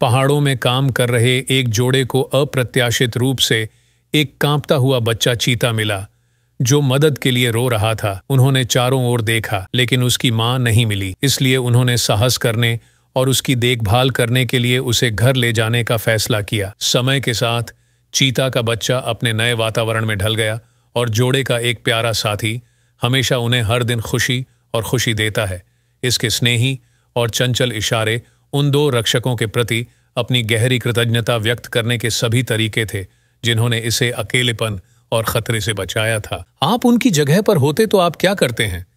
पहाड़ों में काम कर रहे एक जोड़े को अप्रत्याशित रूप से एक कांपता हुआ बच्चा चीता मिला जो मदद के लिए रो रहा था उन्होंने चारों ओर देखा लेकिन उसकी मां नहीं मिली इसलिए उन्होंने साहस करने और उसकी देखभाल करने के लिए उसे घर ले जाने का फैसला किया समय के साथ चीता का बच्चा अपने नए वातावरण में ढल गया और जोड़े का एक प्यारा साथी हमेशा उन्हें हर दिन खुशी और खुशी देता है इसके स्नेही और चंचल इशारे उन दो रक्षकों के प्रति अपनी गहरी कृतज्ञता व्यक्त करने के सभी तरीके थे जिन्होंने इसे अकेलेपन और खतरे से बचाया था आप उनकी जगह पर होते तो आप क्या करते हैं